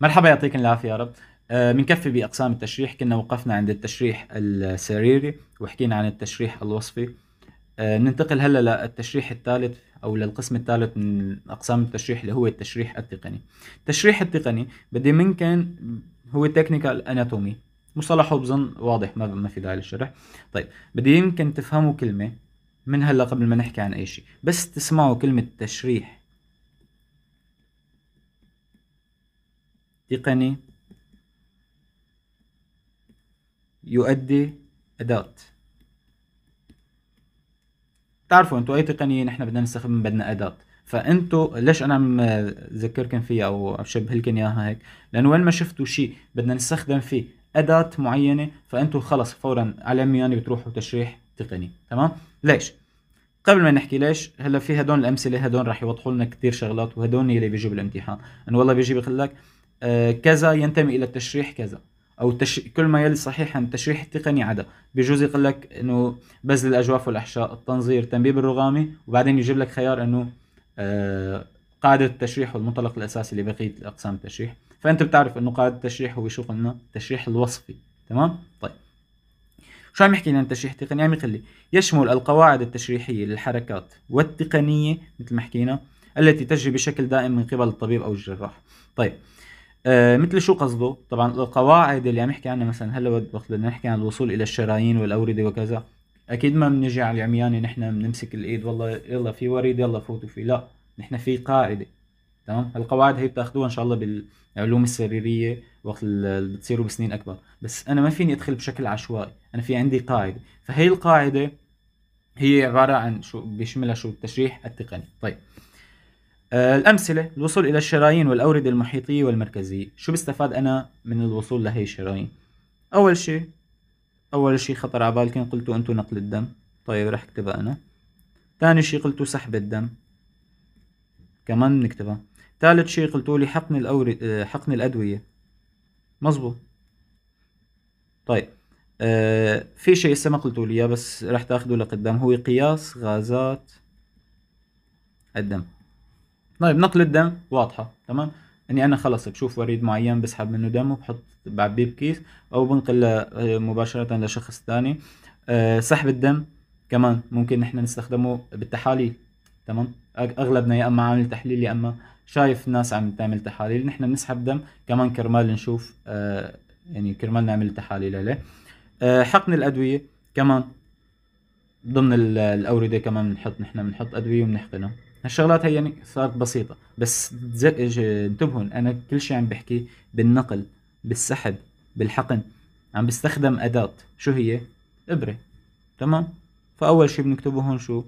مرحبا يعطيكم العافيه يا رب بنكفي آه، باقسام التشريح كنا وقفنا عند التشريح السريري وحكينا عن التشريح الوصفي آه، ننتقل هلا للتشريح الثالث او للقسم الثالث من اقسام التشريح اللي هو التشريح التقني التشريح التقني بدي منكن هو تكنيكال اناتومي مصطلحه بظن واضح ما ما في داعي للشرح طيب بدي يمكن تفهموا كلمه من هلا قبل ما نحكي عن اي شيء بس تسمعوا كلمه تشريح تقني يؤدي أداة تعرفوا انتوا اي تقنية نحن بدنا نستخدم بدنا أداة فانتوا ليش انا عم ذكركن فيها او شبه لكم اياها هيك لانه وين ما شفتوا شيء بدنا نستخدم فيه أداة معينة فانتوا خلص فورا على مياني بتروحوا تشريح تقني تمام ليش قبل ما نحكي ليش هلا في هدول الامثله هدول رح يوضحوا لنا كثير شغلات وهدول اللي بيجوا بالامتحان انه والله بيجي بيقول لك آه، كذا ينتمي الى التشريح كذا او التش... كل ما يلي صحيح عن التشريح التقني عدا بجوز يقول لك انه بذل الاجواف والاحشاء التنظير تنبيب الرغامي وبعدين يجيب لك خيار انه آه، قاعده التشريح والمنطلق الاساسي لبقيه اقسام التشريح فانت بتعرف انه قاعده التشريح هو شو قلنا التشريح الوصفي تمام طيب شو عم يحكي لنا التشريح التقني عم يخلي يشمل القواعد التشريحيه للحركات والتقنيه مثل ما حكينا التي تجري بشكل دائم من قبل الطبيب او الجراح طيب آه مثل شو قصده طبعا القواعد اللي عم يحكي عنها مثلا هلا وقت بدنا نحكي عن الوصول الى الشرايين والاورده وكذا اكيد ما بنجي على العمياني نحن بنمسك الايد والله يلا في وريد يلا فوتوا فيه لا نحن في قاعده تمام القواعد هي بتاخذوها ان شاء الله بالعلوم السريريه وقت اللي بتصيروا بسنين اكبر بس انا ما فيني ادخل بشكل عشوائي انا في عندي قاعده فهي القاعده هي عباره عن شو بيشملها شو التشريح التقني طيب آه، الأمثلة الوصول إلى الشرايين والأوردة المحيطية والمركزية شو بستفاد أنا من الوصول لهي الشرايين أول شيء أول شيء خطر على بالكم قلتوا أنتوا نقل الدم طيب رح اكتبها أنا ثاني شيء قلتوا سحب الدم كمان بنكتبها ثالث شيء قلتوا لي حقن الأورد آه، حقن الأدوية مزبوط طيب آه في شيء لسه ما قلتوا لي بس رح تاخذوا لقدام هو قياس غازات الدم طيب نقل الدم واضحه تمام اني يعني انا خلص بشوف وريد معين بسحب منه دم وبحط بعبيه بكيس او بنقل آه، مباشره لشخص ثاني آه، سحب الدم كمان ممكن نحن نستخدمه بالتحاليل تمام اغلبنا يا اما عامل تحليل يا اما شايف ناس عم تعمل تحاليل نحن بنسحب دم كمان كرمال نشوف آه، يعني كرمال نعمل تحاليل عليه حقن الادويه كمان ضمن الاورده كمان بنحط نحن بنحط ادويه وبنحقنها هالشغلات هي يعني صارت بسيطه بس انتبهوا انا كل شيء عم بحكي بالنقل بالسحب بالحقن عم بستخدم اداه شو هي ابره تمام فاول شيء بنكتبه هون شو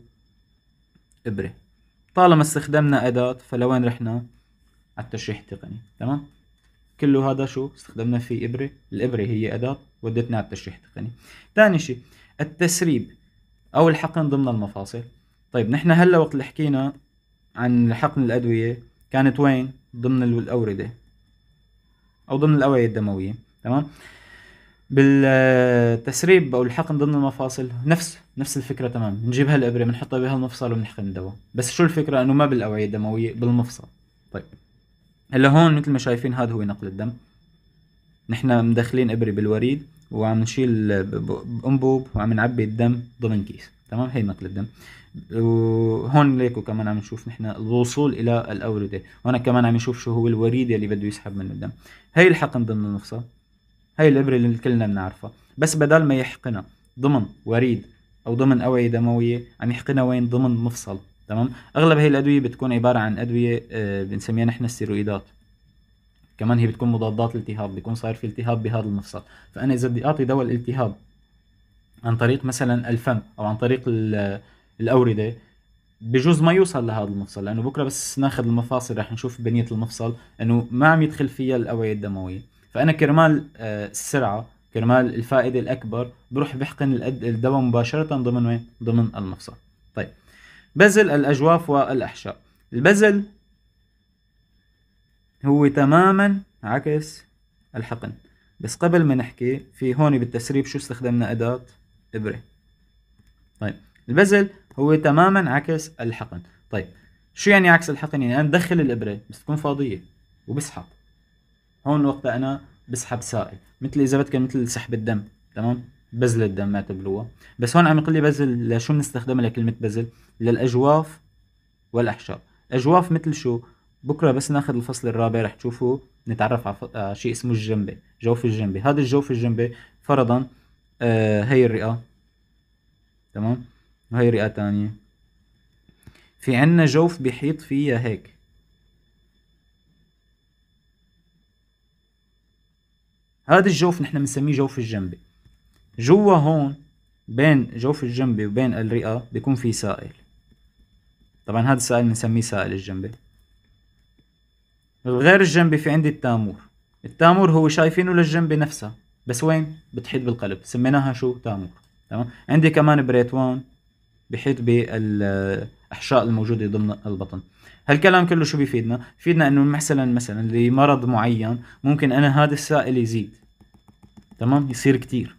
ابره طالما استخدمنا اداه فلوين رحنا على التشريح التقني تمام كله هذا شو استخدمنا فيه ابره الابره هي اداه ودتنا على التشريح التقني ثاني شيء التسريب او الحقن ضمن المفاصل طيب نحن هلا وقت اللي حكينا عن حقن الأدوية كانت وين؟ ضمن الأوردة أو ضمن الأوعية الدموية تمام؟ بالتسريب أو الحقن ضمن المفاصل نفس نفس الفكرة تمام نجيب هالإبرة بنحطها بهالمفصل وبنحقن الدواء بس شو الفكرة إنه ما بالأوعية الدموية بالمفصل طيب هلا هون مثل ما شايفين هذا هو نقل الدم نحن مدخلين إبرة بالوريد وعم نشيل أنبوب وعم نعبي الدم ضمن كيس تمام هي نقل الدم وهون ليكو كمان عم نشوف نحن الوصول الى الاورده وهنا كمان عم نشوف شو هو الوريد اللي بده يسحب من الدم هي الحقن ضمن المفصل هي الابره اللي كلنا بنعرفها بس بدل ما يحقنها ضمن وريد او ضمن اوعيه دمويه عم يحقنها وين ضمن مفصل تمام اغلب هي الادويه بتكون عباره عن ادويه آه، بنسميها نحن السيرويدات كمان هي بتكون مضادات التهاب بيكون صاير في التهاب بهذا المفصل فانا اذا بدي اعطي دواء الالتهاب عن طريق مثلا الفم او عن طريق الاورده بجوز ما يوصل لهذا المفصل لانه بكره بس ناخذ المفاصل رح نشوف بنيه المفصل انه ما عم يدخل فيها الاوعيه الدمويه فانا كرمال آه، السرعه كرمال الفائده الاكبر بروح بحقن الدواء مباشره ضمن وين ضمن المفصل طيب بزل الاجواف والاحشاء البزل هو تماما عكس الحقن بس قبل ما نحكي في هون بالتسريب شو استخدمنا اداه ابره طيب البزل هو تماما عكس الحقن طيب شو يعني عكس الحقن يعني انا بدخل الابره بس تكون فاضيه وبسحب هون وقتها انا بسحب سائل مثل اذا بدك يعني مثل سحب الدم تمام بذل الدم ما تبلوه بس هون عم يقول لي بذل لشو بنستخدمها لكلمه بذل للاجواف والاحشاء اجواف مثل شو بكره بس ناخذ الفصل الرابع رح تشوفوا نتعرف على آه، شيء اسمه الجنبه جوف الجنبه هذا الجوف الجنبه فرضا آه هي الرئه تمام هاي رئة تانية في عنا جوف بيحيط فيها هيك هذا الجوف نحن بنسميه جوف الجنبي جوا هون بين جوف الجنبي وبين الرئة بيكون في سائل طبعا هذا السائل بنسميه سائل الجنبي غير الجنبي في عندي التامور التامور هو شايفينه للجنبي نفسها بس وين بتحيط بالقلب سميناها شو تامور تمام عندي كمان بريتوان بحيط بالاحشاء الموجوده ضمن البطن هالكلام كله شو بيفيدنا بيفيدنا انه مثلا مثلا لمرض معين ممكن انا هذا السائل يزيد تمام يصير كتير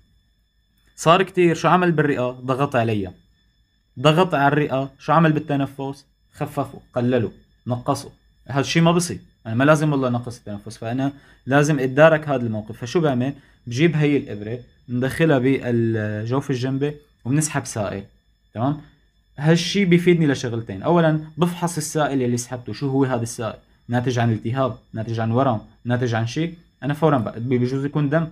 صار كتير شو عمل بالرئه ضغط عليها ضغط على الرئه شو عمل بالتنفس خففه قلله نقصه هذا الشيء ما بصير انا ما لازم والله نقص التنفس فانا لازم اتدارك هذا الموقف فشو بعمل بجيب هي الابره ندخلها بالجوف الجنبي وبنسحب سائل تمام هالشي بيفيدني لشغلتين اولا بفحص السائل اللي سحبته شو هو هذا السائل ناتج عن التهاب ناتج عن ورم ناتج عن شيء انا فورا بجوز يكون دم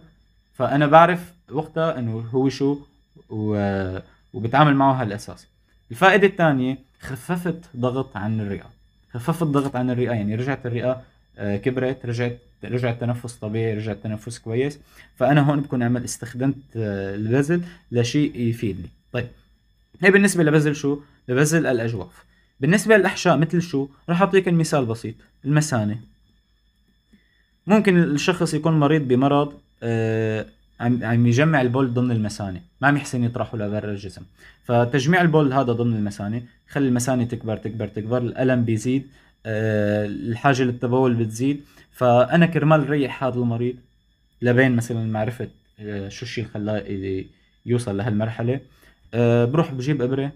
فانا بعرف وقتها انه هو شو و... وبتعامل معه هالاساس الفائده الثانيه خففت ضغط عن الرئه خففت ضغط عن الرئه يعني رجعت الرئه آه، كبرت رجعت رجع التنفس طبيعي رجع التنفس كويس فانا هون بكون عمل استخدمت آه، البازل لشيء يفيدني طيب هي بالنسبه لبذل شو لبذل الاجواف بالنسبه للاحشاء مثل شو رح اعطيك المثال بسيط المثانه ممكن الشخص يكون مريض بمرض آه عم عم يجمع البول ضمن المثانه ما عم يحسن يطرحه لبرا الجسم فتجميع البول هذا ضمن المثانه خلي المثانه تكبر تكبر تكبر الالم بيزيد آه الحاجه للتبول بتزيد فانا كرمال ريح هذا المريض لبين مثلا معرفه آه، شو الشيء اللي خلاه يوصل لهالمرحله أه بروح بجيب ابره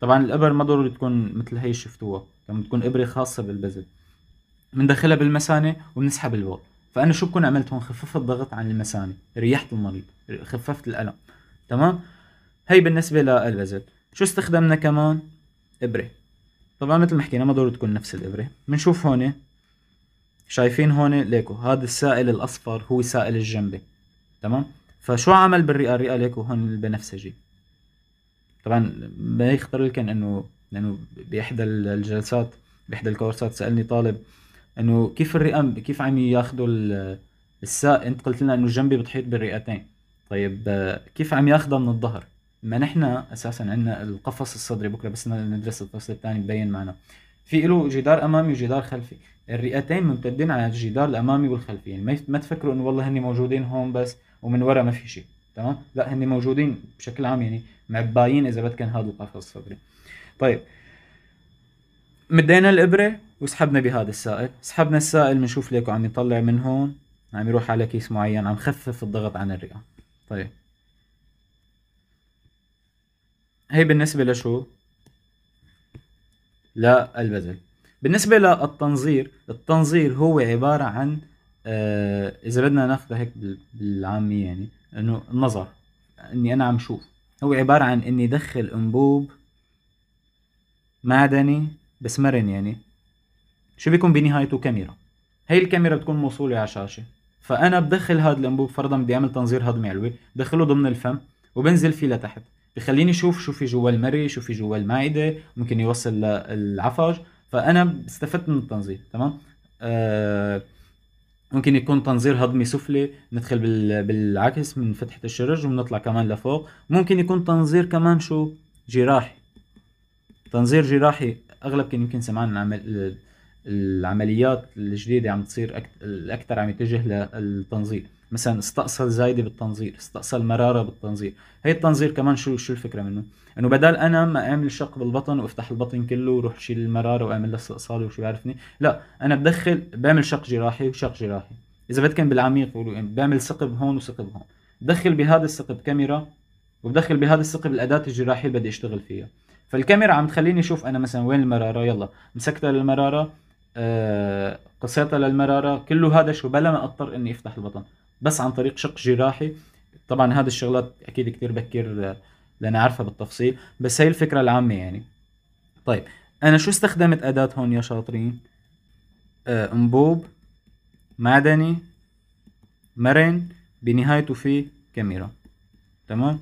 طبعا الابر ما ضروري تكون مثل هي شفتوها لما تكون ابره خاصه بالبزل بندخلها بالمثانه وبنسحب البول فانا شو بكون عملت هون خففت الضغط عن المثانه ريحت المريض خففت الالم تمام هي بالنسبه للبزل شو استخدمنا كمان ابره طبعا مثل ما حكينا ما ضروري تكون نفس الابره بنشوف هون شايفين هون ليكو هذا السائل الاصفر هو سائل الجنبي تمام فشو عمل بالرئه الرئه ليكو هون البنفسجي طبعا ما يخطر لك انه لانه باحدى الجلسات باحدى الكورسات سالني طالب انه كيف الرئه كيف عم ياخذوا الساء انت قلت لنا انه جنبي بتحيط بالرئتين طيب كيف عم ياخذها من الظهر ما نحن اساسا عندنا القفص الصدري بكره بس ندرس الفصل الثاني ببين معنا في له جدار امامي وجدار خلفي الرئتين ممتدين على الجدار الامامي والخلفي يعني ما تفكروا انه والله هن موجودين هون بس ومن ورا ما في شيء تمام لا هن موجودين بشكل عام يعني معباين اذا بدكن هذا القفص الصدري طيب مدينا الابره وسحبنا بهذا السائل سحبنا السائل بنشوف ليكو عم يطلع من هون عم يروح على كيس معين عم خفف الضغط عن الرئه طيب هي بالنسبه لشو للبذل بالنسبه للتنظير التنظير هو عباره عن آه، اذا بدنا ناخذها هيك بالعاميه يعني انه النظر اني انا عم شوف هو عبارة عن اني ادخل انبوب معدني بس مرن يعني شو بيكون بنهايته كاميرا هي الكاميرا بتكون موصولة على شاشة فانا بدخل هذا الانبوب فرضا بدي اعمل تنظير هضمي علوي بدخله ضمن الفم وبنزل فيه لتحت بخليني اشوف شو في جوا المري شو في جوا المعده ممكن يوصل للعفج فانا استفدت من التنظير تمام آه ممكن يكون تنظير هضمي سفلي ندخل بال... بالعكس من فتحة الشرج وبنطلع كمان لفوق ممكن يكون تنظير كمان شو جراحي تنظير جراحي اغلب كان يمكن سمعنا العمليات الجديدة عم تصير أكت... الاكثر عم يتجه للتنظير مثلا استأصل زايده بالتنظير استأصل مراره بالتنظير هي التنظير كمان شو شو الفكره منه انه بدل انا ما اعمل شق بالبطن وافتح البطن كله وروح شيل المراره واعمل لها استئصال وشو بيعرفني لا انا بدخل بعمل شق جراحي وشق جراحي اذا بدكم بالعميق بقولوا بعمل ثقب هون وثقب هون بدخل بهذا الثقب كاميرا وبدخل بهذا الثقب الاداه الجراحيه اللي بدي اشتغل فيها فالكاميرا عم تخليني اشوف انا مثلا وين المراره يلا مسكتها للمراره آه قصيتها للمراره كله هذا شو بلا ما اضطر اني افتح البطن بس عن طريق شق جراحي طبعا هذا الشغلات اكيد كثير بكير آه، لنعرفها بالتفصيل بس هي الفكره العامه يعني طيب انا شو استخدمت اداه هون يا شاطرين آه انبوب معدني مرن بنهايته في كاميرا تمام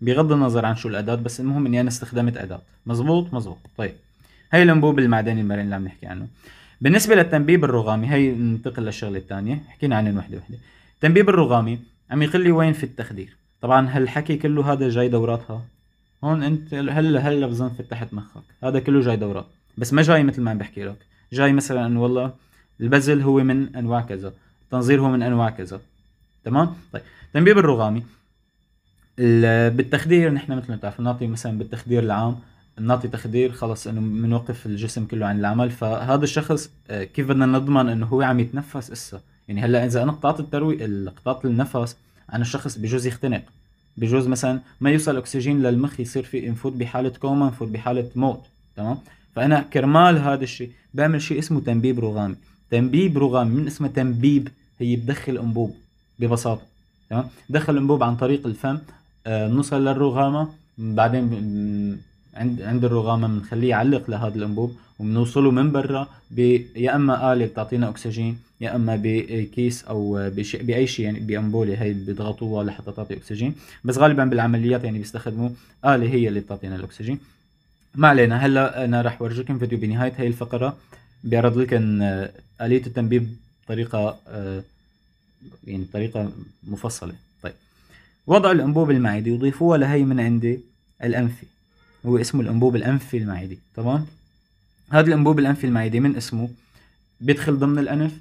بغض النظر عن شو الاداه بس المهم اني انا استخدمت اداه مزبوط مزبوط طيب هي الانبوب المعدني المرن اللي عم نحكي عنه بالنسبه للتنبيب الرغامي هي ننتقل للشغله الثانيه حكينا عنهم وحده وحده تنبيب الرغامي عم يقول لي وين في التخدير طبعا هالحكي كله هذا جاي دوراتها هون انت هلا هلا بظن فتحت مخك هذا كله جاي دورات بس ما جاي مثل ما عم بحكي لك جاي مثلا انه والله البذل هو من انواع كذا التنظير هو من انواع كذا تمام طيب تنبيب الرغامي بالتخدير نحن مثل ما بتعرفوا نعطي مثلا بالتخدير العام نعطي تخدير خلص انه بنوقف الجسم كله عن العمل فهذا الشخص آه، كيف بدنا نضمن انه هو عم يتنفس اسا يعني هلا اذا انا قطعت التروي قطعت النفس انا الشخص بجوز يختنق بجوز مثلا ما يوصل اكسجين للمخ يصير في نفوت بحاله كوما نفوت بحاله موت تمام فانا كرمال هذا الشيء بعمل شيء اسمه تنبيب رغامي تنبيب رغامي من اسمه تنبيب هي بدخل انبوب ببساطه تمام دخل انبوب عن طريق الفم آه نوصل للرغامه بعدين عند عند الرغامه بنخليه يعلق لهذا الانبوب وبنوصله من برا يا اما اله بتعطينا اكسجين يا اما بكيس او بشيء باي شيء يعني بامبوله هي بيضغطوها لحتى تعطي اكسجين بس غالبا بالعمليات يعني بيستخدموا اله هي اللي بتعطينا الاكسجين ما علينا هلا انا راح ورجيكم فيديو بنهايه هي الفقره بيعرض لكم آه، اليه التنبيب بطريقه آه، يعني بطريقه مفصله طيب وضع الانبوب المعدي وضيفوها لهي من عندي الانفي هو اسمه الانبوب الانفي المعدي تمام هذا الانبوب الانفي المعدي من اسمه بيدخل ضمن الانف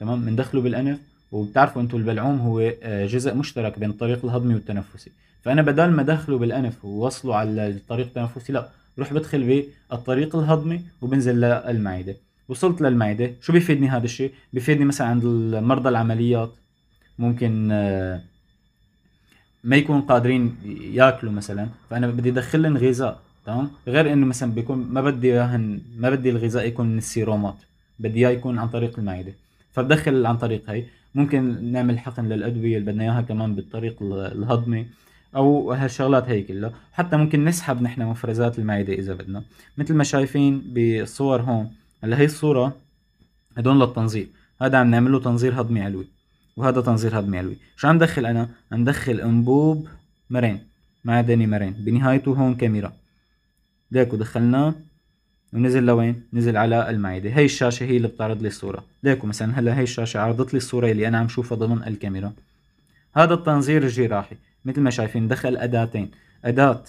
تمام بندخله بالانف وبتعرفوا انتم البلعوم هو آه، جزء مشترك بين الطريق الهضمي والتنفسي فانا بدل ما ادخله بالانف ووصله على الطريق التنفسي لا روح بدخل بالطريق الهضمي وبنزل للمعده وصلت للمعده شو بيفيدني هذا الشيء بيفيدني مثلا عند مرضى العمليات ممكن آه، ما يكون قادرين ياكلوا مثلا فانا بدي ادخل لهم غذاء تمام غير انه مثلا بيكون ما بدي اياهن ما بدي الغذاء يكون من السيرومات بدي اياه يكون عن طريق المعده فبدخل عن طريق هي ممكن نعمل حقن للادويه اللي بدنا اياها كمان بالطريق الهضمي او هالشغلات هي كلها حتى ممكن نسحب نحن مفرزات المعده اذا بدنا مثل ما شايفين بالصور هون هلا هي الصوره هدول للتنظير هذا عم نعمل له تنظير هضمي علوي وهذا تنظير هضمي علوي شو عم دخل انا عم دخل انبوب مرين معدني مرين بنهايته هون كاميرا ليكو دخلناه ونزل لوين نزل على المعده هي الشاشه هي اللي بتعرض لي الصوره ليكو مثلا هلا هي الشاشه عرضت لي الصوره اللي انا عم شوفها ضمن الكاميرا هذا التنظير الجراحي مثل ما شايفين دخل اداتين اداه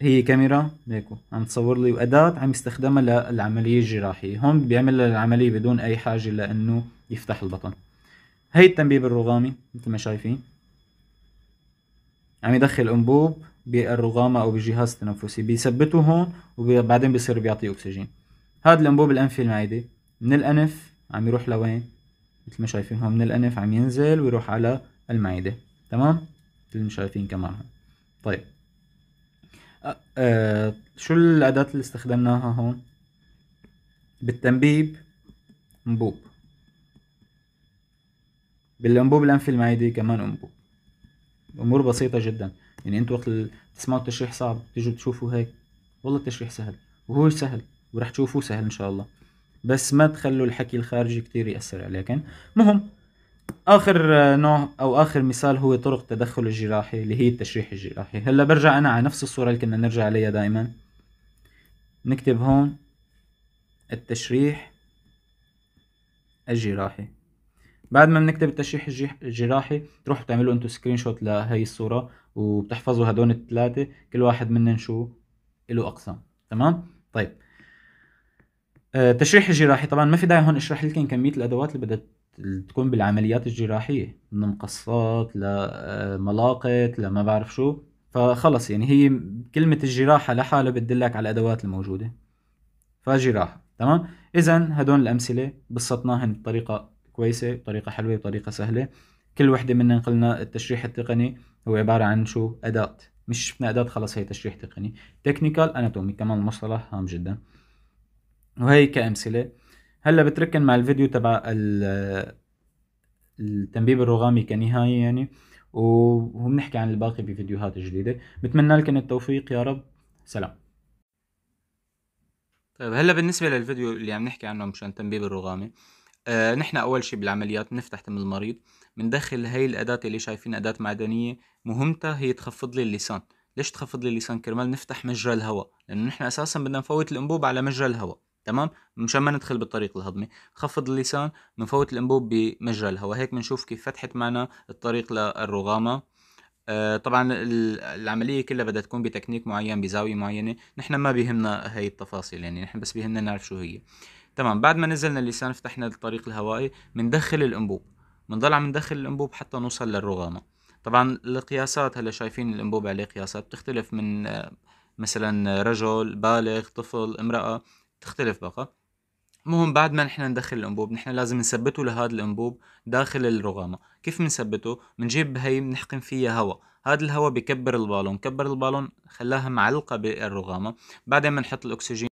هي كاميرا ليكو عم تصور لي واداه عم يستخدمها للعمليه الجراحيه هون بيعمل العمليه بدون اي حاجه لانه يفتح البطن هي التنبيب الرغامي مثل ما شايفين عم يدخل انبوب بالرغامة او بالجهاز التنفسي بيثبته هون وبعدين بيصير بيعطيه اكسجين هذا الانبوب الانفي المعدي من الانف عم يروح لوين مثل ما شايفين هون من الانف عم ينزل ويروح على المعدة تمام مثل ما شايفين كمان هون طيب أه شو الاداة اللي استخدمناها هون بالتنبيب انبوب بالانبوب الانفي المعدي كمان انبوب امور بسيطه جدا يعني انتوا وقت تسمعوا التشريح صعب تيجوا تشوفوا هيك والله التشريح سهل وهو سهل ورح تشوفوه سهل ان شاء الله بس ما تخلوا الحكي الخارجي كتير يأثر عليكن مهم اخر نوع او اخر مثال هو طرق التدخل الجراحي اللي هي التشريح الجراحي هلا برجع انا على نفس الصوره اللي كنا نرجع عليها دائما نكتب هون التشريح الجراحي بعد ما بنكتب التشريح الجراحي تروحوا بتعملوا انتم سكرين شوت لهي الصوره وبتحفظوا هدول الثلاثه كل واحد منهم شو له اقسام تمام طيب التشريح آه، الجراحي طبعا ما في داعي هون اشرح لكم كميه الادوات اللي بدها تكون بالعمليات الجراحيه من مقصات لملاقط آه، لما بعرف شو فخلص يعني هي كلمه الجراحه لحالها بتدلك على الادوات الموجوده فجراحه تمام اذا هدول الامثله بسطناهن بطريقه كويسه بطريقه حلوه بطريقه سهله كل وحده منهم قلنا التشريح التقني هو عباره عن شو اداه مش شفنا اداه خلص هي تشريح تقني تكنيكال اناتومي كمان المصطلح هام جدا وهي كامثله هلا بتركن مع الفيديو تبع التنبيب الرغامي كنهايه يعني وبنحكي عن الباقي بفيديوهات جديده بتمنى لكم التوفيق يا رب سلام طيب هلا بالنسبه للفيديو اللي عم نحكي عنه مشان تنبيب الرغامي آه نحن أول شي بالعمليات بنفتح تم المريض بندخل هي الأداة اللي شايفين أداة معدنية مهمتها هي تخفض لي اللسان ليش تخفض لي اللسان كرمال نفتح مجرى الهواء لأنه نحن أساسا بدنا نفوت الأنبوب على مجرى الهواء تمام مشان ما ندخل بالطريق الهضمي خفض اللسان بنفوت الانبوب بمجرى الهواء هيك بنشوف كيف فتحت معنا الطريق للرغامه آه طبعا العمليه كلها بدها تكون بتكنيك معين بزاويه معينه نحن ما بيهمنا هي التفاصيل يعني نحن بس بيهمنا نعرف شو هي تمام بعد ما نزلنا اللسان فتحنا الطريق الهوائي بندخل الانبوب بنضل عم ندخل الانبوب حتى نوصل للرغامه طبعا القياسات هلا شايفين الانبوب عليه قياسات بتختلف من مثلا رجل بالغ طفل امراه تختلف بقى المهم بعد ما نحن ندخل الانبوب نحن لازم نثبته لهذا الانبوب داخل الرغامة كيف بنثبته بنجيب هي بنحقن فيها هواء هذا الهواء بكبر البالون كبر البالون خلاها معلقة بالرغامة بعدين بنحط الاكسجين